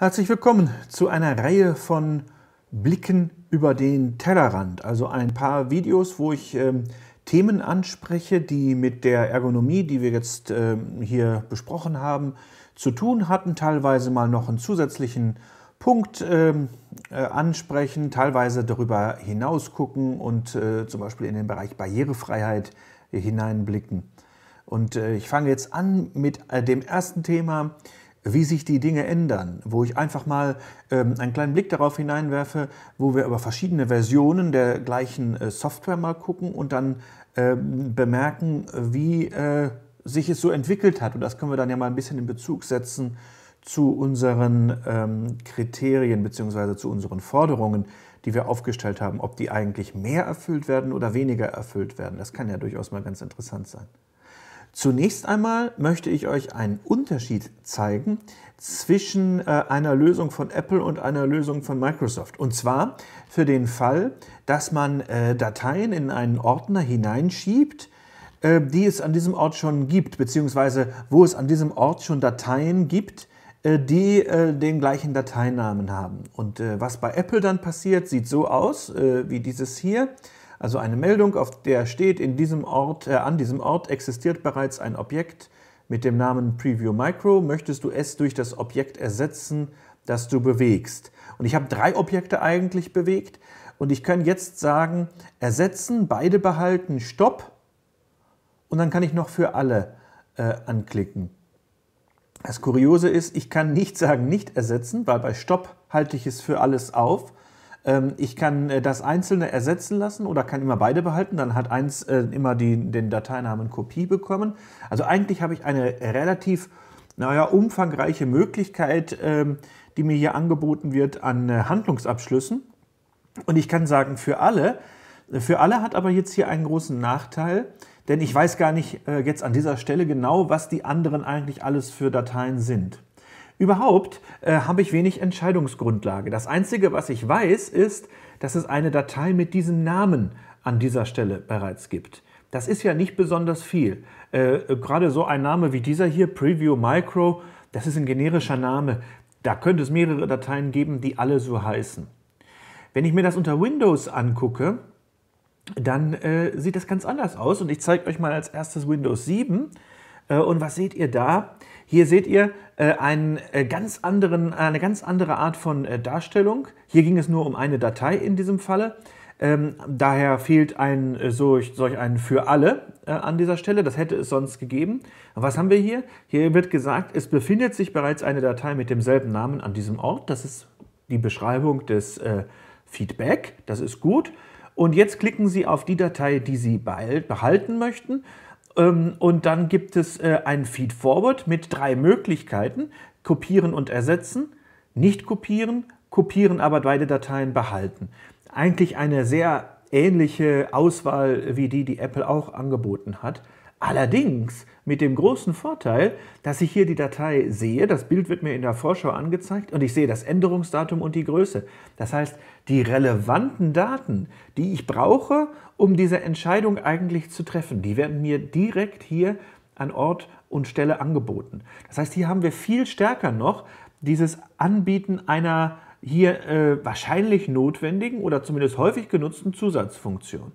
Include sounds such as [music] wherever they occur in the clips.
Herzlich willkommen zu einer Reihe von Blicken über den Tellerrand, also ein paar Videos, wo ich ähm, Themen anspreche, die mit der Ergonomie, die wir jetzt ähm, hier besprochen haben, zu tun hatten, teilweise mal noch einen zusätzlichen Punkt ähm, äh, ansprechen, teilweise darüber hinaus gucken und äh, zum Beispiel in den Bereich Barrierefreiheit hineinblicken. Und äh, ich fange jetzt an mit äh, dem ersten Thema, wie sich die Dinge ändern, wo ich einfach mal ähm, einen kleinen Blick darauf hineinwerfe, wo wir über verschiedene Versionen der gleichen äh, Software mal gucken und dann ähm, bemerken, wie äh, sich es so entwickelt hat. Und das können wir dann ja mal ein bisschen in Bezug setzen zu unseren ähm, Kriterien bzw. zu unseren Forderungen, die wir aufgestellt haben, ob die eigentlich mehr erfüllt werden oder weniger erfüllt werden. Das kann ja durchaus mal ganz interessant sein. Zunächst einmal möchte ich euch einen Unterschied zeigen zwischen äh, einer Lösung von Apple und einer Lösung von Microsoft. Und zwar für den Fall, dass man äh, Dateien in einen Ordner hineinschiebt, äh, die es an diesem Ort schon gibt, beziehungsweise wo es an diesem Ort schon Dateien gibt, die den gleichen Dateinamen haben. Und was bei Apple dann passiert, sieht so aus wie dieses hier. Also eine Meldung, auf der steht, in diesem Ort, äh, an diesem Ort existiert bereits ein Objekt mit dem Namen Preview Micro. Möchtest du es durch das Objekt ersetzen, das du bewegst? Und ich habe drei Objekte eigentlich bewegt und ich kann jetzt sagen, ersetzen, beide behalten, Stopp. Und dann kann ich noch für alle äh, anklicken. Das Kuriose ist, ich kann nicht sagen nicht ersetzen, weil bei Stopp halte ich es für alles auf, ähm, ich kann äh, das einzelne ersetzen lassen oder kann immer beide behalten. Dann hat eins äh, immer die, den Dateinamen Kopie bekommen. Also eigentlich habe ich eine relativ naja, umfangreiche Möglichkeit, ähm, die mir hier angeboten wird an äh, Handlungsabschlüssen. Und ich kann sagen, für alle, für alle hat aber jetzt hier einen großen Nachteil, denn ich weiß gar nicht jetzt an dieser Stelle genau, was die anderen eigentlich alles für Dateien sind. Überhaupt äh, habe ich wenig Entscheidungsgrundlage. Das Einzige, was ich weiß, ist, dass es eine Datei mit diesem Namen an dieser Stelle bereits gibt. Das ist ja nicht besonders viel. Äh, gerade so ein Name wie dieser hier, Preview Micro, das ist ein generischer Name. Da könnte es mehrere Dateien geben, die alle so heißen. Wenn ich mir das unter Windows angucke, dann äh, sieht das ganz anders aus. Und ich zeige euch mal als erstes Windows 7. Äh, und was seht ihr da? Hier seht ihr äh, einen, äh, ganz anderen, eine ganz andere Art von äh, Darstellung. Hier ging es nur um eine Datei in diesem Falle. Ähm, daher fehlt ein äh, solch, solch ein für alle äh, an dieser Stelle. Das hätte es sonst gegeben. Was haben wir hier? Hier wird gesagt, es befindet sich bereits eine Datei mit demselben Namen an diesem Ort. Das ist die Beschreibung des äh, Feedback. Das ist gut. Und jetzt klicken Sie auf die Datei, die Sie behalten möchten. Ähm, und dann gibt es äh, einen Feed-Forward mit drei Möglichkeiten. Kopieren und ersetzen, nicht kopieren, kopieren aber beide Dateien behalten. Eigentlich eine sehr ähnliche Auswahl wie die, die Apple auch angeboten hat. Allerdings mit dem großen Vorteil, dass ich hier die Datei sehe, das Bild wird mir in der Vorschau angezeigt und ich sehe das Änderungsdatum und die Größe. Das heißt, die relevanten Daten, die ich brauche, um diese Entscheidung eigentlich zu treffen, die werden mir direkt hier an Ort und Stelle angeboten. Das heißt, hier haben wir viel stärker noch dieses Anbieten einer hier äh, wahrscheinlich notwendigen oder zumindest häufig genutzten Zusatzfunktion.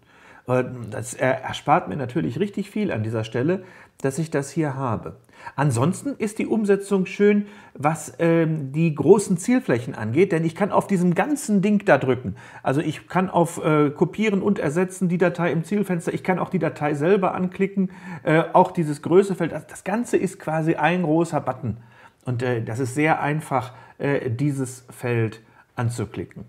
Das erspart mir natürlich richtig viel an dieser Stelle, dass ich das hier habe. Ansonsten ist die Umsetzung schön, was ähm, die großen Zielflächen angeht, denn ich kann auf diesem ganzen Ding da drücken. Also ich kann auf äh, Kopieren und Ersetzen die Datei im Zielfenster, ich kann auch die Datei selber anklicken, äh, auch dieses Größefeld. Also das Ganze ist quasi ein großer Button und äh, das ist sehr einfach, äh, dieses Feld anzuklicken.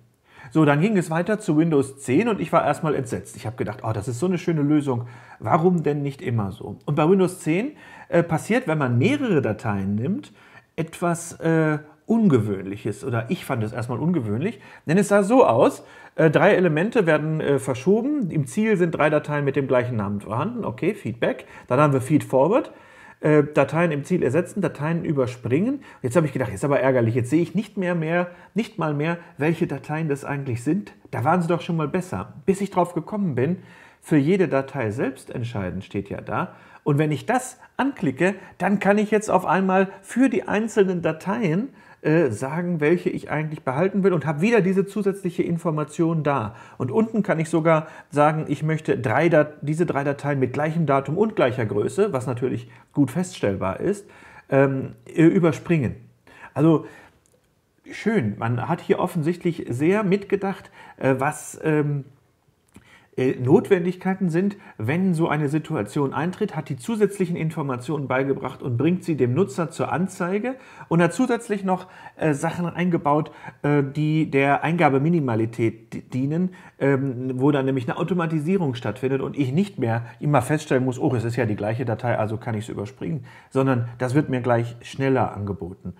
So, dann ging es weiter zu Windows 10 und ich war erstmal entsetzt. Ich habe gedacht, oh, das ist so eine schöne Lösung. Warum denn nicht immer so? Und bei Windows 10 äh, passiert, wenn man mehrere Dateien nimmt, etwas äh, Ungewöhnliches. Oder ich fand es erstmal ungewöhnlich, denn es sah so aus, äh, drei Elemente werden äh, verschoben. Im Ziel sind drei Dateien mit dem gleichen Namen vorhanden. Okay, Feedback. Dann haben wir Feed Forward. Äh, Dateien im Ziel ersetzen, Dateien überspringen. Jetzt habe ich gedacht, ist aber ärgerlich, jetzt sehe ich nicht mehr mehr, nicht mal mehr, welche Dateien das eigentlich sind. Da waren sie doch schon mal besser. Bis ich drauf gekommen bin, für jede Datei selbst entscheiden steht ja da. Und wenn ich das anklicke, dann kann ich jetzt auf einmal für die einzelnen Dateien äh, sagen, welche ich eigentlich behalten will und habe wieder diese zusätzliche Information da. Und unten kann ich sogar sagen, ich möchte drei diese drei Dateien mit gleichem Datum und gleicher Größe, was natürlich gut feststellbar ist, ähm, äh, überspringen. Also schön, man hat hier offensichtlich sehr mitgedacht, äh, was... Ähm, äh, Notwendigkeiten sind, wenn so eine Situation eintritt, hat die zusätzlichen Informationen beigebracht und bringt sie dem Nutzer zur Anzeige und hat zusätzlich noch äh, Sachen eingebaut, äh, die der Eingabeminimalität dienen, ähm, wo dann nämlich eine Automatisierung stattfindet und ich nicht mehr immer feststellen muss, oh, es ist ja die gleiche Datei, also kann ich es überspringen, sondern das wird mir gleich schneller angeboten.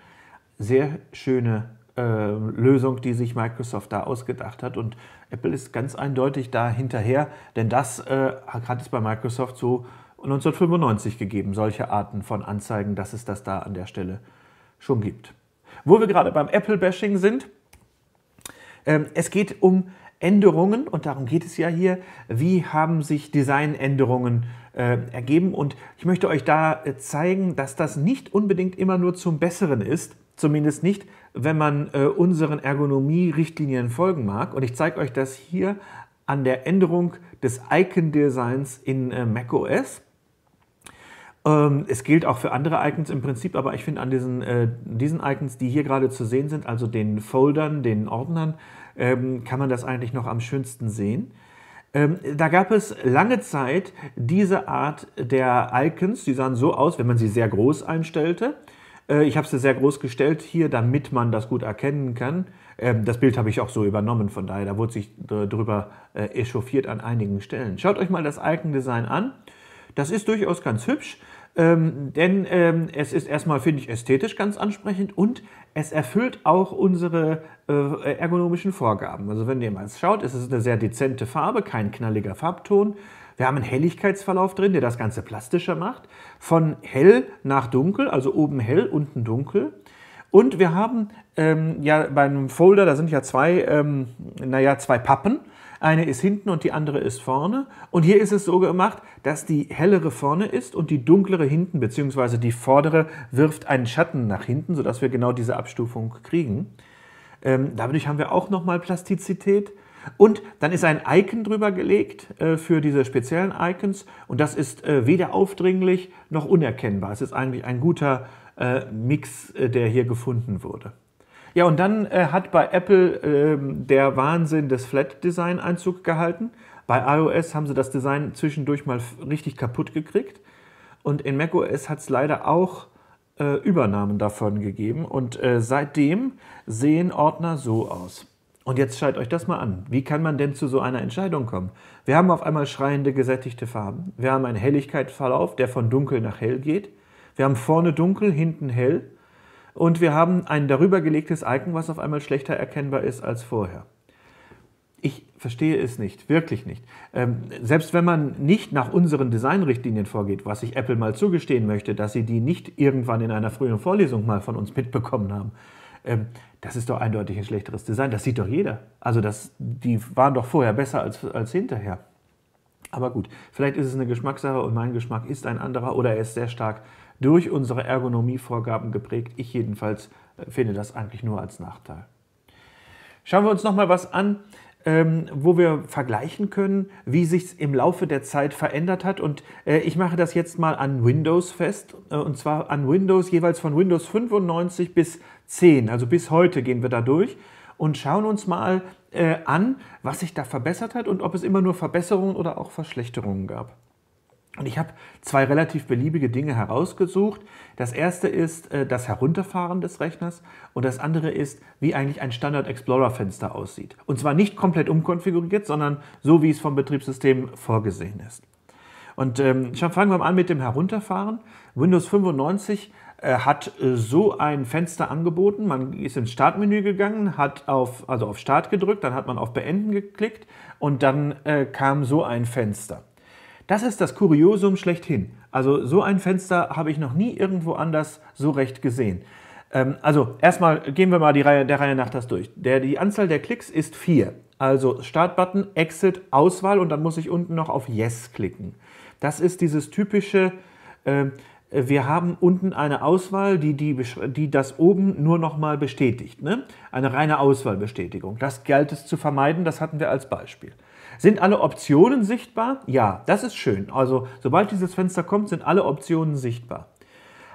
Sehr schöne äh, Lösung, die sich Microsoft da ausgedacht hat und Apple ist ganz eindeutig da hinterher, denn das äh, hat es bei Microsoft so 1995 gegeben, solche Arten von Anzeigen, dass es das da an der Stelle schon gibt. Wo wir gerade beim Apple-Bashing sind, ähm, es geht um Änderungen und darum geht es ja hier. Wie haben sich Designänderungen äh, ergeben? Und ich möchte euch da äh, zeigen, dass das nicht unbedingt immer nur zum Besseren ist, zumindest nicht wenn man äh, unseren Ergonomie-Richtlinien folgen mag. Und ich zeige euch das hier an der Änderung des Icon-Designs in äh, macOS. Ähm, es gilt auch für andere Icons im Prinzip, aber ich finde an diesen, äh, diesen Icons, die hier gerade zu sehen sind, also den Foldern, den Ordnern, ähm, kann man das eigentlich noch am schönsten sehen. Ähm, da gab es lange Zeit diese Art der Icons, die sahen so aus, wenn man sie sehr groß einstellte, äh, ich habe sie sehr groß gestellt hier, damit man das gut erkennen kann. Ähm, das Bild habe ich auch so übernommen, von daher, da wurde sich darüber äh, echauffiert an einigen Stellen. Schaut euch mal das Icon-Design an. Das ist durchaus ganz hübsch. Ähm, denn ähm, es ist erstmal, finde ich, ästhetisch ganz ansprechend und es erfüllt auch unsere äh, ergonomischen Vorgaben. Also wenn ihr mal schaut, es ist eine sehr dezente Farbe, kein knalliger Farbton. Wir haben einen Helligkeitsverlauf drin, der das Ganze plastischer macht. Von hell nach dunkel, also oben hell, unten dunkel. Und wir haben ähm, ja beim Folder, da sind ja zwei, ähm, naja, zwei Pappen. Eine ist hinten und die andere ist vorne. Und hier ist es so gemacht, dass die hellere vorne ist und die dunklere hinten, beziehungsweise die vordere wirft einen Schatten nach hinten, sodass wir genau diese Abstufung kriegen. Ähm, dadurch haben wir auch nochmal Plastizität und dann ist ein Icon drüber gelegt äh, für diese speziellen Icons und das ist äh, weder aufdringlich noch unerkennbar. Es ist eigentlich ein guter äh, Mix, äh, der hier gefunden wurde. Ja, und dann äh, hat bei Apple ähm, der Wahnsinn des Flat Design Einzug gehalten. Bei iOS haben sie das Design zwischendurch mal richtig kaputt gekriegt. Und in macOS hat es leider auch äh, Übernahmen davon gegeben. Und seitdem sehen Ordner so aus. Und jetzt schaut euch das mal an. Wie kann man denn zu so einer Entscheidung kommen? Wir haben auf einmal schreiende gesättigte Farben. Wir haben einen Helligkeitsverlauf, der von dunkel nach hell geht. Wir haben vorne dunkel, hinten hell. Und wir haben ein darüber gelegtes Icon, was auf einmal schlechter erkennbar ist als vorher. Ich verstehe es nicht, wirklich nicht. Ähm, selbst wenn man nicht nach unseren Designrichtlinien vorgeht, was ich Apple mal zugestehen möchte, dass sie die nicht irgendwann in einer frühen Vorlesung mal von uns mitbekommen haben, ähm, das ist doch eindeutig ein schlechteres Design. Das sieht doch jeder. Also das, die waren doch vorher besser als, als hinterher. Aber gut, vielleicht ist es eine Geschmackssache und mein Geschmack ist ein anderer oder er ist sehr stark durch unsere Ergonomievorgaben geprägt. Ich jedenfalls äh, finde das eigentlich nur als Nachteil. Schauen wir uns nochmal was an, ähm, wo wir vergleichen können, wie sich es im Laufe der Zeit verändert hat. Und äh, ich mache das jetzt mal an Windows fest, äh, und zwar an Windows jeweils von Windows 95 bis 95. 10. Also bis heute gehen wir da durch und schauen uns mal äh, an, was sich da verbessert hat und ob es immer nur Verbesserungen oder auch Verschlechterungen gab. Und ich habe zwei relativ beliebige Dinge herausgesucht. Das erste ist äh, das Herunterfahren des Rechners und das andere ist, wie eigentlich ein Standard Explorer Fenster aussieht. Und zwar nicht komplett umkonfiguriert, sondern so, wie es vom Betriebssystem vorgesehen ist. Und ähm, schon fangen wir mal an mit dem Herunterfahren. Windows 95 äh, hat äh, so ein Fenster angeboten. Man ist ins Startmenü gegangen, hat auf, also auf Start gedrückt, dann hat man auf Beenden geklickt und dann äh, kam so ein Fenster. Das ist das Kuriosum schlechthin. Also so ein Fenster habe ich noch nie irgendwo anders so recht gesehen. Ähm, also erstmal gehen wir mal die Reihe, der Reihe nach das durch. Der, die Anzahl der Klicks ist 4. Also Startbutton, Exit, Auswahl und dann muss ich unten noch auf Yes klicken. Das ist dieses typische... Äh, wir haben unten eine Auswahl, die, die, die das oben nur nochmal bestätigt. Ne? Eine reine Auswahlbestätigung. Das galt es zu vermeiden, das hatten wir als Beispiel. Sind alle Optionen sichtbar? Ja, das ist schön. Also sobald dieses Fenster kommt, sind alle Optionen sichtbar.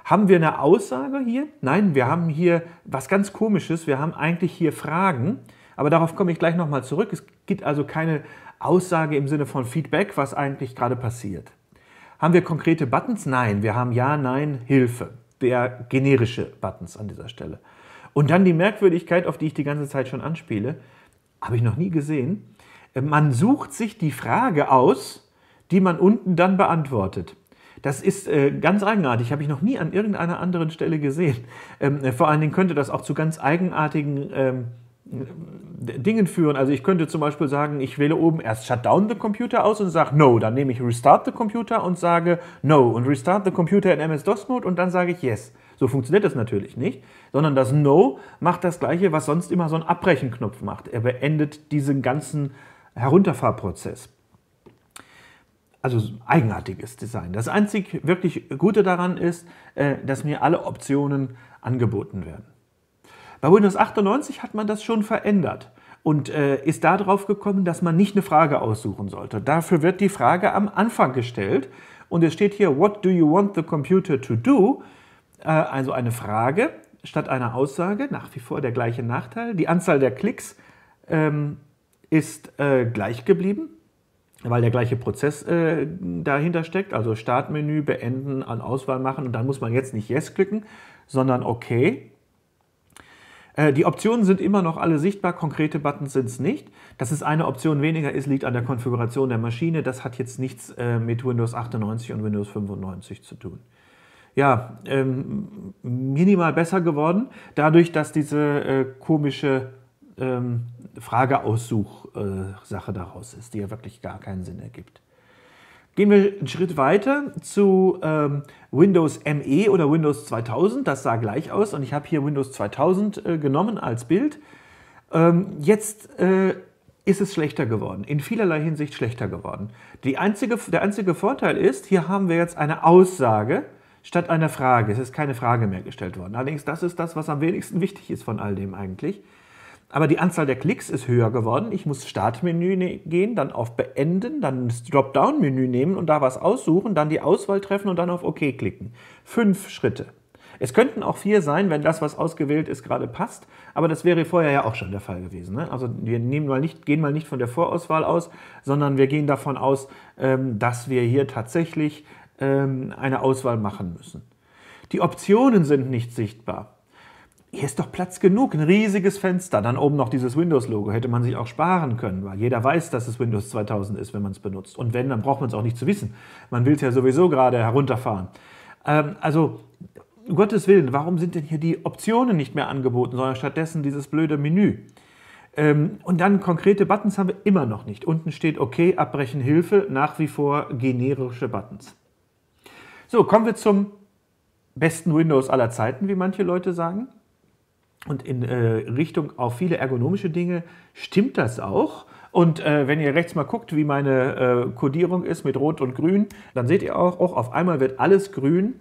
Haben wir eine Aussage hier? Nein, wir haben hier was ganz Komisches. Wir haben eigentlich hier Fragen, aber darauf komme ich gleich nochmal zurück. Es gibt also keine Aussage im Sinne von Feedback, was eigentlich gerade passiert. Haben wir konkrete Buttons? Nein, wir haben Ja, Nein, Hilfe. Der generische Buttons an dieser Stelle. Und dann die Merkwürdigkeit, auf die ich die ganze Zeit schon anspiele, habe ich noch nie gesehen. Äh, man sucht sich die Frage aus, die man unten dann beantwortet. Das ist äh, ganz eigenartig, habe ich noch nie an irgendeiner anderen Stelle gesehen. Ähm, äh, vor allen Dingen könnte das auch zu ganz eigenartigen ähm, Dingen führen. Also ich könnte zum Beispiel sagen, ich wähle oben erst Shutdown the Computer aus und sage No. Dann nehme ich Restart the Computer und sage No und Restart the Computer in MS-DOS-Mode und dann sage ich Yes. So funktioniert das natürlich nicht, sondern das No macht das Gleiche, was sonst immer so ein Abbrechen-Knopf macht. Er beendet diesen ganzen Herunterfahrprozess. Also eigenartiges Design. Das einzig wirklich Gute daran ist, äh, dass mir alle Optionen angeboten werden. Bei Windows 98 hat man das schon verändert und äh, ist darauf gekommen, dass man nicht eine Frage aussuchen sollte. Dafür wird die Frage am Anfang gestellt und es steht hier, What do you want the computer to do? Äh, also eine Frage statt einer Aussage, nach wie vor der gleiche Nachteil. Die Anzahl der Klicks ähm, ist äh, gleich geblieben, weil der gleiche Prozess äh, dahinter steckt. Also Startmenü, Beenden, an Auswahl machen und dann muss man jetzt nicht Yes klicken, sondern OK. Äh, die Optionen sind immer noch alle sichtbar, konkrete Buttons sind es nicht. Dass es eine Option weniger ist, liegt an der Konfiguration der Maschine. Das hat jetzt nichts äh, mit Windows 98 und Windows 95 zu tun. Ja, ähm, minimal besser geworden, dadurch, dass diese äh, komische ähm, frageaussuch äh, daraus ist, die ja wirklich gar keinen Sinn ergibt. Gehen wir einen Schritt weiter zu ähm, Windows ME oder Windows 2000. Das sah gleich aus und ich habe hier Windows 2000 äh, genommen als Bild. Ähm, jetzt äh, ist es schlechter geworden, in vielerlei Hinsicht schlechter geworden. Einzige, der einzige Vorteil ist, hier haben wir jetzt eine Aussage statt einer Frage. Es ist keine Frage mehr gestellt worden. Allerdings, das ist das, was am wenigsten wichtig ist von all dem eigentlich aber die Anzahl der Klicks ist höher geworden. Ich muss Startmenü ne-, gehen, dann auf Beenden, dann das Dropdown-Menü nehmen und da was aussuchen, dann die Auswahl treffen und dann auf OK klicken. Fünf Schritte. Es könnten auch vier sein, wenn das, was ausgewählt ist, gerade passt, aber das wäre vorher ja auch schon der Fall gewesen. Ne? Also wir nehmen mal nicht, gehen mal nicht von der Vorauswahl aus, sondern wir gehen davon aus, ähm, dass wir hier tatsächlich ähm, eine Auswahl machen müssen. Die Optionen sind nicht sichtbar hier ist doch Platz genug, ein riesiges Fenster. Dann oben noch dieses Windows-Logo. Hätte man sich auch sparen können, weil jeder weiß, dass es Windows 2000 ist, wenn man es benutzt. Und wenn, dann braucht man es auch nicht zu wissen. Man will es ja sowieso gerade herunterfahren. Ähm, also, um Gottes Willen, warum sind denn hier die Optionen nicht mehr angeboten, sondern stattdessen dieses blöde Menü? Ähm, und dann konkrete Buttons haben wir immer noch nicht. Unten steht OK, Abbrechen, Hilfe, nach wie vor generische Buttons. So, kommen wir zum besten Windows aller Zeiten, wie manche Leute sagen und in äh, Richtung auf viele ergonomische Dinge stimmt das auch. Und äh, wenn ihr rechts mal guckt, wie meine äh, Kodierung ist mit Rot und Grün, dann seht ihr auch, auch auf einmal wird alles grün.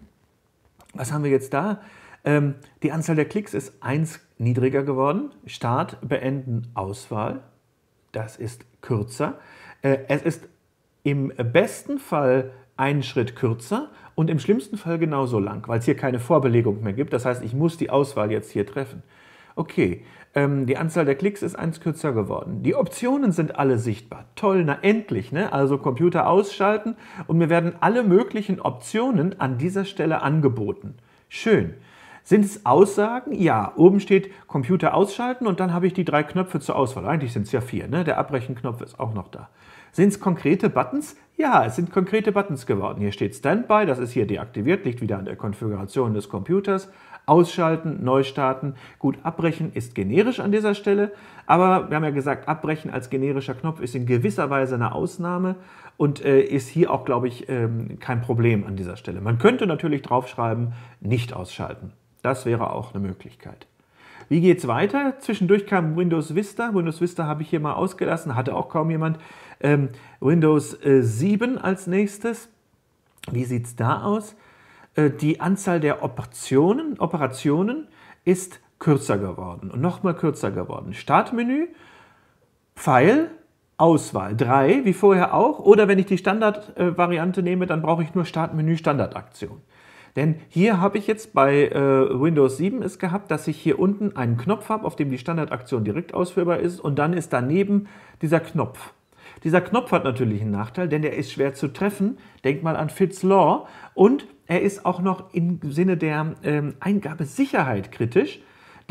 Was haben wir jetzt da? Ähm, die Anzahl der Klicks ist 1 niedriger geworden. Start, Beenden, Auswahl. Das ist kürzer. Äh, es ist im besten Fall einen Schritt kürzer und im schlimmsten Fall genauso lang, weil es hier keine Vorbelegung mehr gibt. Das heißt, ich muss die Auswahl jetzt hier treffen. Okay, ähm, die Anzahl der Klicks ist eins kürzer geworden. Die Optionen sind alle sichtbar. Toll, na endlich, ne? Also Computer ausschalten und mir werden alle möglichen Optionen an dieser Stelle angeboten. Schön. Sind es Aussagen? Ja, oben steht Computer ausschalten und dann habe ich die drei Knöpfe zur Auswahl. Eigentlich sind es ja vier, ne? der Abrechenknopf ist auch noch da. Sind es konkrete Buttons? Ja, es sind konkrete Buttons geworden. Hier steht Standby, das ist hier deaktiviert, liegt wieder an der Konfiguration des Computers. Ausschalten, Neustarten, gut, abbrechen ist generisch an dieser Stelle, aber wir haben ja gesagt, abbrechen als generischer Knopf ist in gewisser Weise eine Ausnahme und äh, ist hier auch, glaube ich, ähm, kein Problem an dieser Stelle. Man könnte natürlich draufschreiben, nicht ausschalten. Das wäre auch eine Möglichkeit. Wie geht es weiter? Zwischendurch kam Windows Vista. Windows Vista habe ich hier mal ausgelassen, hatte auch kaum jemand. Ähm, Windows äh, 7 als nächstes. Wie sieht es da aus? Äh, die Anzahl der Optionen, Operationen ist kürzer geworden und nochmal kürzer geworden. Startmenü, Pfeil, Auswahl. Drei, wie vorher auch. Oder wenn ich die Standardvariante äh, nehme, dann brauche ich nur Startmenü, Standardaktion. Denn hier habe ich jetzt bei äh, Windows 7 es gehabt, dass ich hier unten einen Knopf habe, auf dem die Standardaktion direkt ausführbar ist und dann ist daneben dieser Knopf. Dieser Knopf hat natürlich einen Nachteil, denn der ist schwer zu treffen. Denk mal an Fitz Law. Und er ist auch noch im Sinne der ähm, Eingabesicherheit kritisch.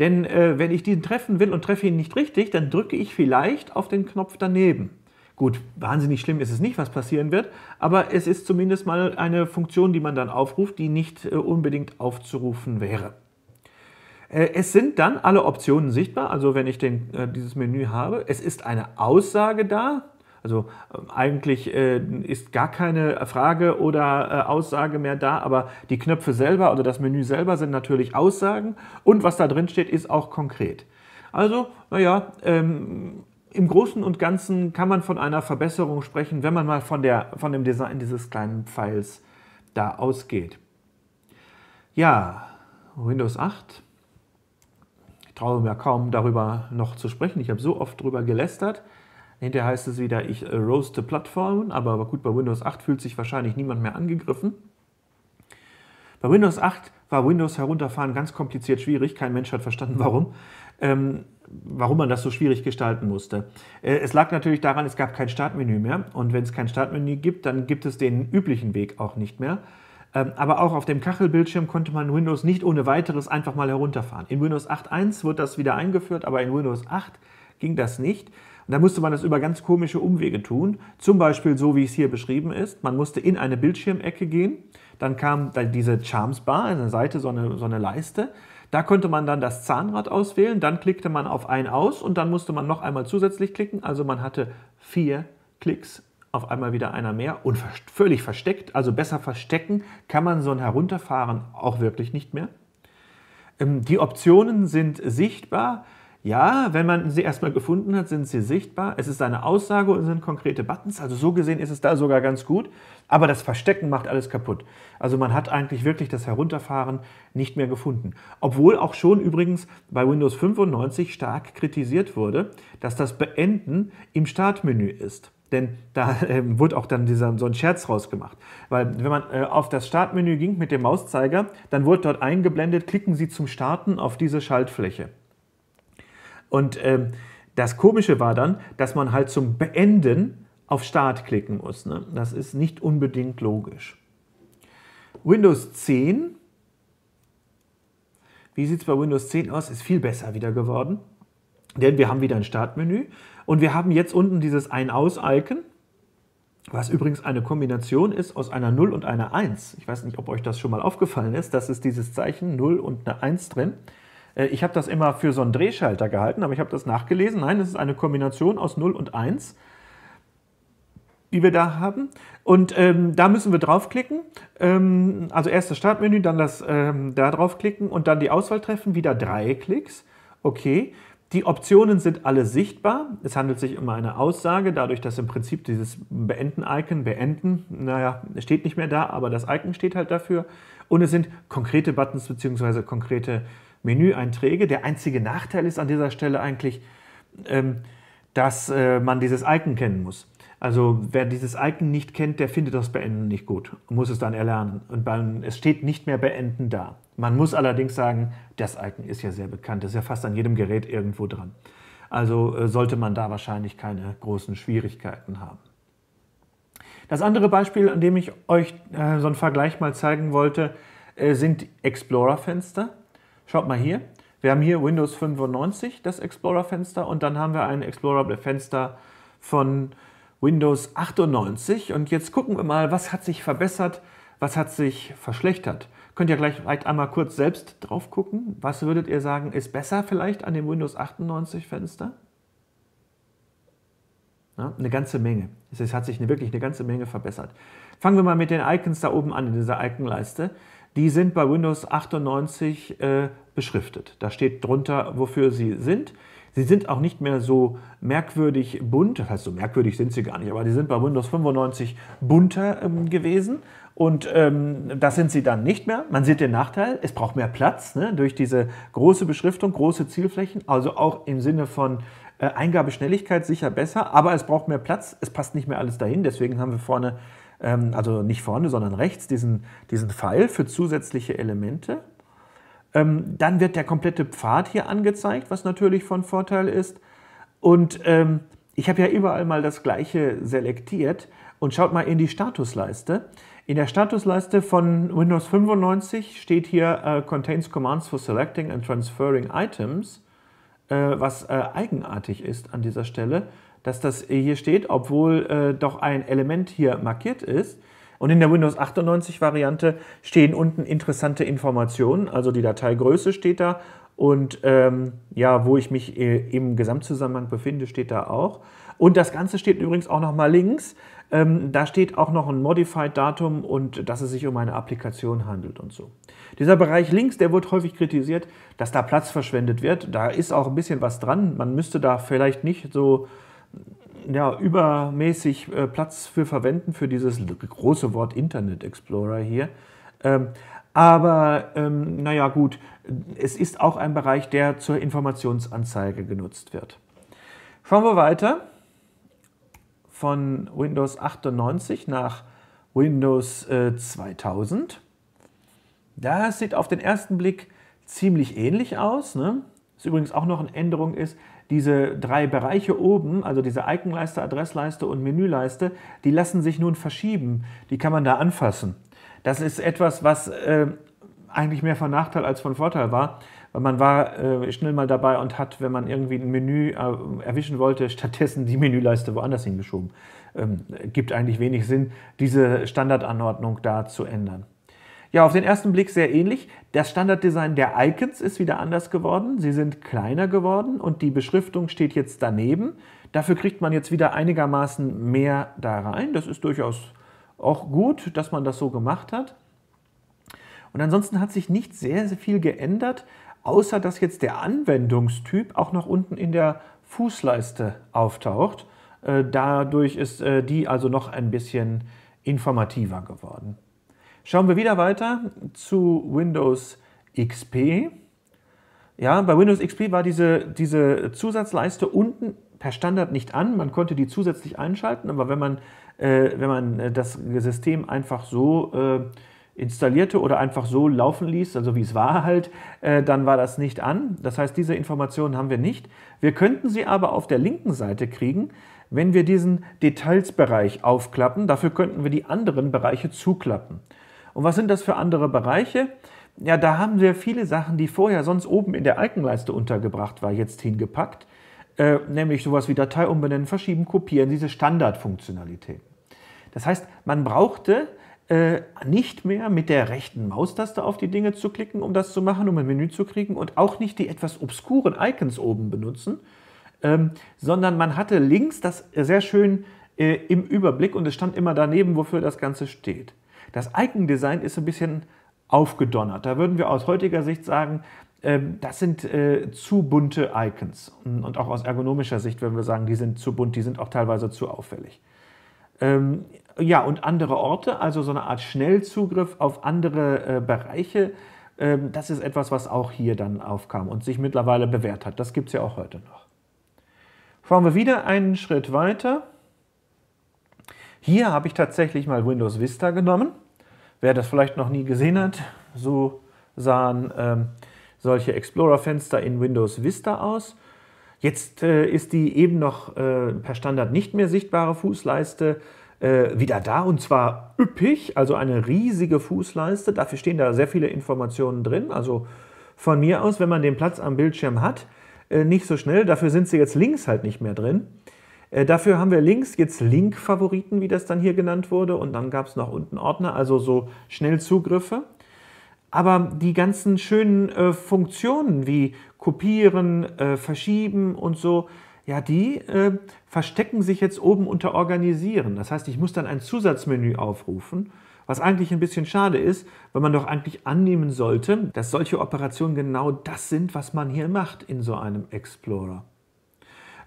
Denn äh, wenn ich diesen treffen will und treffe ihn nicht richtig, dann drücke ich vielleicht auf den Knopf daneben. Gut, wahnsinnig schlimm ist es nicht, was passieren wird, aber es ist zumindest mal eine Funktion, die man dann aufruft, die nicht äh, unbedingt aufzurufen wäre. Äh, es sind dann alle Optionen sichtbar, also wenn ich den, äh, dieses Menü habe. Es ist eine Aussage da, also ähm, eigentlich äh, ist gar keine Frage oder äh, Aussage mehr da, aber die Knöpfe selber oder das Menü selber sind natürlich Aussagen und was da drin steht, ist auch konkret. Also, naja, ähm, im Großen und Ganzen kann man von einer Verbesserung sprechen, wenn man mal von, der, von dem Design dieses kleinen Pfeils da ausgeht. Ja, Windows 8. Ich traue mir kaum darüber noch zu sprechen. Ich habe so oft darüber gelästert. Hinterher heißt es wieder, ich äh, roaste Plattformen, aber, aber gut, bei Windows 8 fühlt sich wahrscheinlich niemand mehr angegriffen. Bei Windows 8 war Windows herunterfahren ganz kompliziert schwierig. Kein Mensch hat verstanden, [laughs] warum. Ähm, warum man das so schwierig gestalten musste. Äh, es lag natürlich daran, es gab kein Startmenü mehr. Und wenn es kein Startmenü gibt, dann gibt es den üblichen Weg auch nicht mehr. Ähm, aber auch auf dem Kachelbildschirm konnte man Windows nicht ohne weiteres einfach mal herunterfahren. In Windows 8.1 wird das wieder eingeführt, aber in Windows 8 ging das nicht. Und da musste man das über ganz komische Umwege tun. Zum Beispiel so, wie es hier beschrieben ist. Man musste in eine Bildschirmecke gehen. Dann kam dann diese Charms Bar, an der Seite so eine, so eine Leiste. Da konnte man dann das Zahnrad auswählen. Dann klickte man auf ein aus und dann musste man noch einmal zusätzlich klicken. Also man hatte vier Klicks auf einmal wieder einer mehr und völlig versteckt. Also besser verstecken kann man so ein Herunterfahren auch wirklich nicht mehr. Ähm, die Optionen sind sichtbar. Ja, wenn man sie erstmal gefunden hat, sind sie sichtbar. Es ist eine Aussage und sind konkrete Buttons. Also so gesehen ist es da sogar ganz gut. Aber das Verstecken macht alles kaputt. Also man hat eigentlich wirklich das Herunterfahren nicht mehr gefunden. Obwohl auch schon übrigens bei Windows 95 stark kritisiert wurde, dass das Beenden im Startmenü ist. Denn da ähm, wurde auch dann dieser, so ein Scherz rausgemacht. Weil wenn man äh, auf das Startmenü ging mit dem Mauszeiger, dann wurde dort eingeblendet, klicken Sie zum Starten auf diese Schaltfläche. Und ähm, das Komische war dann, dass man halt zum Beenden auf Start klicken muss. Ne? Das ist nicht unbedingt logisch. Windows 10, wie sieht es bei Windows 10 aus? Ist viel besser wieder geworden, denn wir haben wieder ein Startmenü und wir haben jetzt unten dieses Ein-Aus-Icon, was übrigens eine Kombination ist aus einer 0 und einer 1. Ich weiß nicht, ob euch das schon mal aufgefallen ist, das ist dieses Zeichen 0 und eine 1 drin. Äh, ich habe das immer für so einen Drehschalter gehalten, aber ich habe das nachgelesen. Nein, es ist eine Kombination aus 0 und 1, die wir da haben. Und ähm, da müssen wir draufklicken. Ähm, also erst das Startmenü, dann das ähm, da draufklicken und dann die Auswahl treffen. Wieder drei Klicks. Okay. Die Optionen sind alle sichtbar. Es handelt sich um eine Aussage, dadurch, dass im Prinzip dieses Beenden-Icon, Beenden, naja, steht nicht mehr da, aber das Icon steht halt dafür. Und es sind konkrete Buttons bzw. konkrete äh, Menüeinträge. Der einzige Nachteil ist an dieser Stelle eigentlich, ähm, dass äh, man dieses Icon kennen muss. Also wer dieses Icon nicht kennt, der findet das Beenden nicht gut und muss es dann erlernen. Und man, es steht nicht mehr Beenden da. Man muss allerdings sagen, das Icon ist ja sehr bekannt, ist ja fast an jedem Gerät irgendwo dran. Also äh, sollte man da wahrscheinlich keine großen Schwierigkeiten haben. Das andere Beispiel, an dem ich euch äh, so einen Vergleich mal zeigen wollte, sind Explorer-Fenster. Schaut mal hier. Wir haben hier Windows 95, das Explorer-Fenster, und dann haben wir ein Explorer-Fenster von Windows 98. Und jetzt gucken wir mal, was hat sich verbessert, was hat sich verschlechtert. Könnt ihr gleich vielleicht einmal kurz selbst drauf gucken. Was würdet ihr sagen, ist besser vielleicht an dem Windows 98-Fenster? eine ganze Menge. Es hat sich wirklich eine ganze Menge verbessert. Fangen wir mal mit den Icons da oben an in dieser icon leiste die sind bei Windows 98 äh, beschriftet. Da steht drunter, wofür sie sind. Sie sind auch nicht mehr so merkwürdig bunt, das heißt, so merkwürdig sind sie gar nicht, aber die sind bei Windows 95 bunter ähm, gewesen. Und ähm, das sind sie dann nicht mehr. Man sieht den Nachteil, es braucht mehr Platz ne? durch diese große Beschriftung, große Zielflächen, also auch im Sinne von äh, Eingabeschnelligkeit sicher besser, aber es braucht mehr Platz, es passt nicht mehr alles dahin. Deswegen haben wir vorne ähm, also nicht vorne, sondern rechts, diesen, diesen Pfeil für zusätzliche Elemente. Ähm, dann wird der komplette Pfad hier angezeigt, was natürlich von Vorteil ist. Und ähm, ich habe ja überall mal das gleiche selektiert und schaut mal in die Statusleiste. In der Statusleiste von Windows 95 steht hier äh, Contains Commands for Selecting and Transferring Items, äh, was äh, eigenartig ist an dieser Stelle dass das hier steht, obwohl äh, doch ein Element hier markiert ist. Und in der Windows 98-Variante stehen unten interessante Informationen, also die Dateigröße steht da und ähm, ja, wo ich mich äh, im Gesamtzusammenhang befinde, steht da auch. Und das Ganze steht übrigens auch nochmal links. Ähm, da steht auch noch ein Modified-Datum und dass es sich um eine Applikation handelt und so. Dieser Bereich links, der wird häufig kritisiert, dass da Platz verschwendet wird. Da ist auch ein bisschen was dran. Man müsste da vielleicht nicht so ja, übermäßig äh, Platz für verwenden, für dieses große Wort Internet Explorer hier. Ähm, aber ähm, naja gut, es ist auch ein Bereich, der zur Informationsanzeige genutzt wird. Schauen wir weiter von Windows 98 nach Windows äh, 2000. Das sieht auf den ersten Blick ziemlich ähnlich aus. Ne? Was übrigens auch noch eine Änderung ist, diese drei Bereiche oben, also diese Iconleiste, Adressleiste und Menüleiste, die lassen sich nun verschieben. Die kann man da anfassen. Das ist etwas, was äh, eigentlich mehr von Nachteil als von Vorteil war, weil man war äh, schnell mal dabei und hat, wenn man irgendwie ein Menü äh, erwischen wollte, stattdessen die Menüleiste woanders hingeschoben. Ähm, gibt eigentlich wenig Sinn, diese Standardanordnung da zu ändern. Ja, auf den ersten Blick sehr ähnlich. Das Standarddesign der Icons ist wieder anders geworden. Sie sind kleiner geworden und die Beschriftung steht jetzt daneben. Dafür kriegt man jetzt wieder einigermaßen mehr da rein. Das ist durchaus auch gut, dass man das so gemacht hat. Und ansonsten hat sich nicht sehr, sehr viel geändert, außer dass jetzt der Anwendungstyp auch noch unten in der Fußleiste auftaucht. Äh, dadurch ist äh, die also noch ein bisschen informativer geworden. Schauen wir wieder weiter zu Windows XP. Ja, bei Windows XP war diese, diese Zusatzleiste unten per Standard nicht an. Man konnte die zusätzlich einschalten, aber wenn man, äh, wenn man äh, das System einfach so äh, installierte oder einfach so laufen ließ, also wie es war halt, äh, dann war das nicht an. Das heißt, diese Informationen haben wir nicht. Wir könnten sie aber auf der linken Seite kriegen, wenn wir diesen Detailsbereich aufklappen. Dafür könnten wir die anderen Bereiche zuklappen. Und was sind das für andere Bereiche? Ja, da haben wir viele Sachen, die vorher sonst oben in der icon untergebracht war, jetzt hingepackt. Äh, nämlich sowas wie Datei umbenennen, verschieben, kopieren, diese Standardfunktionalitäten. Das heißt, man brauchte äh, nicht mehr mit der rechten Maustaste auf die Dinge zu klicken, um das zu machen, um ein Menü zu kriegen und auch nicht die etwas obskuren Icons oben benutzen, ähm, sondern man hatte links das sehr schön äh, im Überblick und es stand immer daneben, wofür das Ganze steht. Das Icon-Design ist so ein bisschen aufgedonnert. Da würden wir aus heutiger Sicht sagen, ähm, das sind äh, zu bunte Icons. Und auch aus ergonomischer Sicht würden wir sagen, die sind zu bunt, die sind auch teilweise zu auffällig. Ähm, ja, und andere Orte, also so eine Art Schnellzugriff auf andere äh, Bereiche, ähm, das ist etwas, was auch hier dann aufkam und sich mittlerweile bewährt hat. Das gibt es ja auch heute noch. Fahren wir wieder einen Schritt weiter. Hier habe ich tatsächlich mal Windows Vista genommen. Wer das vielleicht noch nie gesehen hat, so sahen ähm, solche Explorer-Fenster in Windows Vista aus. Jetzt äh, ist die eben noch äh, per Standard nicht mehr sichtbare Fußleiste äh, wieder da und zwar üppig, also eine riesige Fußleiste. Dafür stehen da sehr viele Informationen drin. Also von mir aus, wenn man den Platz am Bildschirm hat, äh, nicht so schnell. Dafür sind sie jetzt links halt nicht mehr drin. Äh, dafür haben wir links jetzt Link-Favoriten, wie das dann hier genannt wurde, und dann gab es noch unten Ordner, also so Schnellzugriffe. Aber die ganzen schönen äh, Funktionen wie Kopieren, äh, Verschieben und so, ja, die äh, verstecken sich jetzt oben unter Organisieren. Das heißt, ich muss dann ein Zusatzmenü aufrufen, was eigentlich ein bisschen schade ist, weil man doch eigentlich annehmen sollte, dass solche Operationen genau das sind, was man hier macht in so einem Explorer.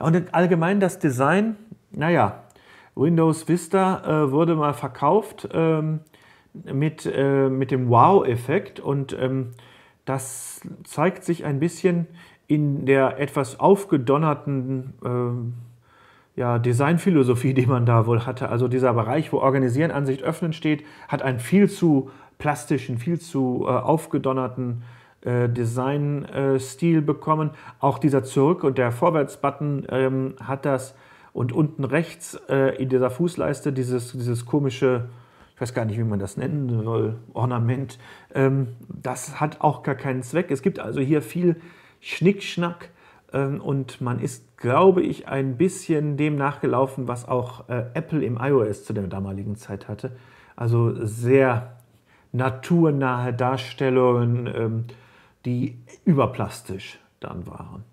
Und allgemein das Design, naja, Windows Vista äh, wurde mal verkauft ähm, mit, äh, mit dem Wow-Effekt und ähm, das zeigt sich ein bisschen in der etwas aufgedonnerten ähm, ja, Designphilosophie, die man da wohl hatte. Also dieser Bereich, wo Organisieren, Ansicht, Öffnen steht, hat einen viel zu plastischen, viel zu äh, aufgedonnerten äh, Design-Stil äh, bekommen. Auch dieser Zurück- und der Vorwärts-Button ähm, hat das. Und unten rechts äh, in dieser Fußleiste dieses, dieses komische, ich weiß gar nicht, wie man das nennen soll, Ornament. Ähm, das hat auch gar keinen Zweck. Es gibt also hier viel Schnickschnack ähm, und man ist, glaube ich, ein bisschen dem nachgelaufen, was auch äh, Apple im iOS zu der damaligen Zeit hatte. Also sehr naturnahe Darstellungen. Ähm, die überplastisch dann waren.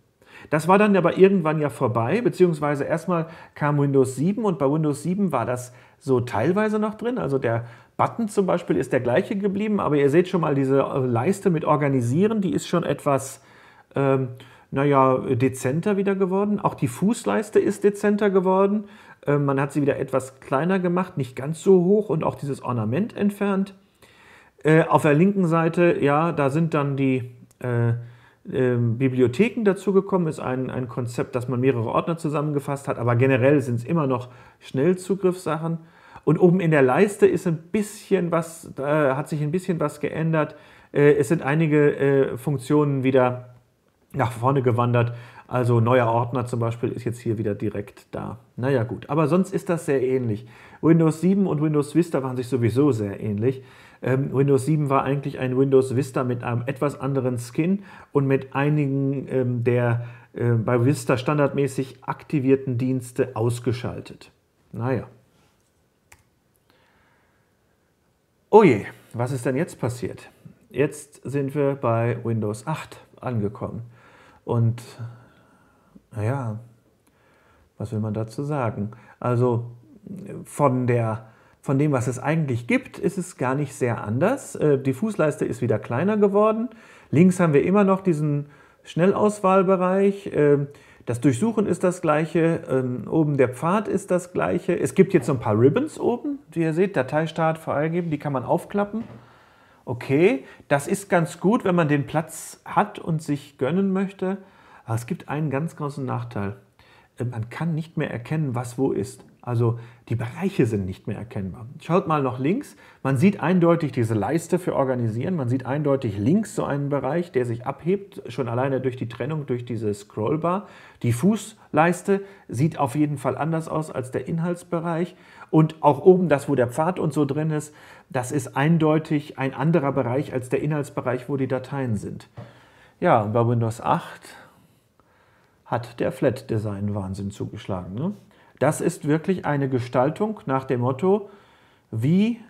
Das war dann aber irgendwann ja vorbei, beziehungsweise erstmal kam Windows 7 und bei Windows 7 war das so teilweise noch drin. Also der Button zum Beispiel ist der gleiche geblieben, aber ihr seht schon mal diese äh, Leiste mit Organisieren, die ist schon etwas, ähm, naja, dezenter wieder geworden. Auch die Fußleiste ist dezenter geworden. Ähm, man hat sie wieder etwas kleiner gemacht, nicht ganz so hoch und auch dieses Ornament entfernt. Äh, auf der linken Seite, ja, da sind dann die äh, ähm, Bibliotheken dazugekommen ist, ein, ein Konzept, dass man mehrere Ordner zusammengefasst hat, aber generell sind es immer noch Schnellzugriffssachen. Und oben in der Leiste ist ein bisschen was, äh, hat sich ein bisschen was geändert. Äh, es sind einige äh, Funktionen wieder nach vorne gewandert. Also neuer Ordner zum Beispiel ist jetzt hier wieder direkt da. Naja gut, aber sonst ist das sehr ähnlich. Windows 7 und Windows Vista waren sich sowieso sehr ähnlich. Ähm, Windows 7 war eigentlich ein Windows Vista mit einem etwas anderen Skin und mit einigen ähm, der äh, bei Vista standardmäßig aktivierten Dienste ausgeschaltet. Naja. Oh je, was ist denn jetzt passiert? Jetzt sind wir bei Windows 8 angekommen. Und naja, was will man dazu sagen? Also von der von dem, was es eigentlich gibt, ist es gar nicht sehr anders. Äh, die Fußleiste ist wieder kleiner geworden. Links haben wir immer noch diesen Schnellauswahlbereich. Ähm, das Durchsuchen ist das gleiche, ähm, oben der Pfad ist das gleiche. Es gibt jetzt so ein paar Ribbons oben, wie ihr seht, Dateistart freigeben, die kann man aufklappen. Okay, das ist ganz gut, wenn man den Platz hat und sich gönnen möchte. Aber es gibt einen ganz großen Nachteil. Äh, man kann nicht mehr erkennen, was wo ist. Also die Bereiche sind nicht mehr erkennbar. Schaut mal noch links. Man sieht eindeutig diese Leiste für Organisieren. Man sieht eindeutig links so einen Bereich, der sich abhebt, schon alleine durch die Trennung, durch diese Scrollbar. Die Fußleiste sieht auf jeden Fall anders aus als der Inhaltsbereich. Und auch oben das, wo der Pfad und so drin ist, das ist eindeutig ein anderer Bereich als der Inhaltsbereich, wo die Dateien sind. Ja, und bei Windows 8 hat der Flat-Design Wahnsinn zugeschlagen. Ne? Das ist wirklich eine Gestaltung nach dem Motto, wie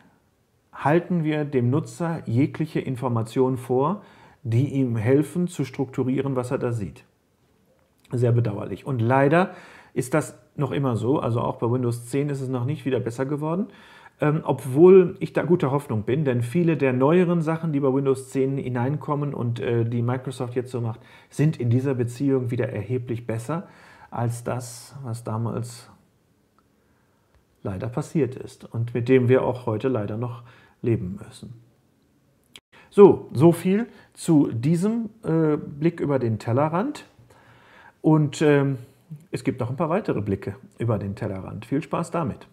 halten wir dem Nutzer jegliche Informationen vor, die ihm helfen zu strukturieren, was er da sieht. Sehr bedauerlich. Und leider ist das noch immer so, also auch bei Windows 10 ist es noch nicht wieder besser geworden, ähm, obwohl ich da guter Hoffnung bin, denn viele der neueren Sachen, die bei Windows 10 hineinkommen und äh, die Microsoft jetzt so macht, sind in dieser Beziehung wieder erheblich besser als das, was damals leider passiert ist und mit dem wir auch heute leider noch leben müssen. So, so viel zu diesem äh, Blick über den Tellerrand. Und ähm, es gibt noch ein paar weitere Blicke über den Tellerrand. Viel Spaß damit!